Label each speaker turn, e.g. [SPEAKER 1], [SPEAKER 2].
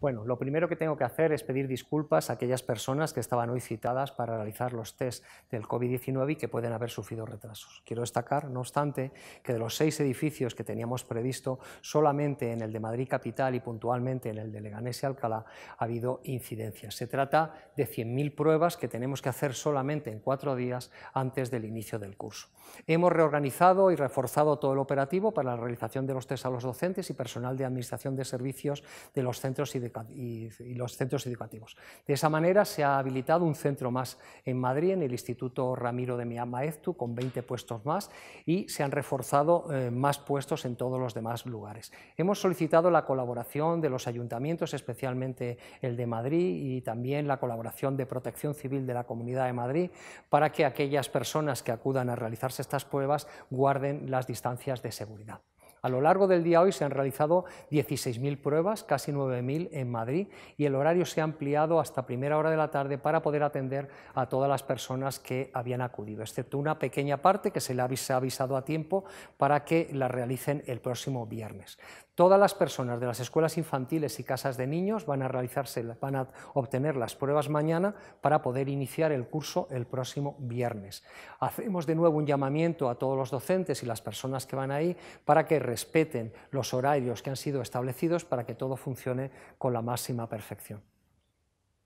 [SPEAKER 1] Bueno, lo primero que tengo que hacer es pedir disculpas a aquellas personas que estaban hoy citadas para realizar los test del COVID-19 y que pueden haber sufrido retrasos. Quiero destacar, no obstante, que de los seis edificios que teníamos previsto, solamente en el de Madrid Capital y puntualmente en el de Leganés y Alcalá ha habido incidencias. Se trata de 100.000 pruebas que tenemos que hacer solamente en cuatro días antes del inicio del curso. Hemos reorganizado y reforzado todo el operativo para la realización de los test a los docentes y personal de administración de servicios de los centros y de y, los centros educativos. De esa manera se ha habilitado un centro más en Madrid, en el Instituto Ramiro de Miamaeztu, con 20 puestos más, y se han reforzado eh, más puestos en todos los demás lugares. Hemos solicitado la colaboración de los ayuntamientos, especialmente el de Madrid, y también la colaboración de Protección Civil de la Comunidad de Madrid, para que aquellas personas que acudan a realizarse estas pruebas guarden las distancias de seguridad. A lo largo del día hoy se han realizado 16.000 pruebas, casi 9.000 en Madrid, y el horario se ha ampliado hasta primera hora de la tarde para poder atender a todas las personas que habían acudido, excepto una pequeña parte que se le ha avisado a tiempo para que la realicen el próximo viernes. Todas las personas de las escuelas infantiles y casas de niños van a, realizarse, van a obtener las pruebas mañana para poder iniciar el curso el próximo viernes. Hacemos de nuevo un llamamiento a todos los docentes y las personas que van ahí para que respeten los horarios que han sido establecidos para que todo funcione con la máxima perfección.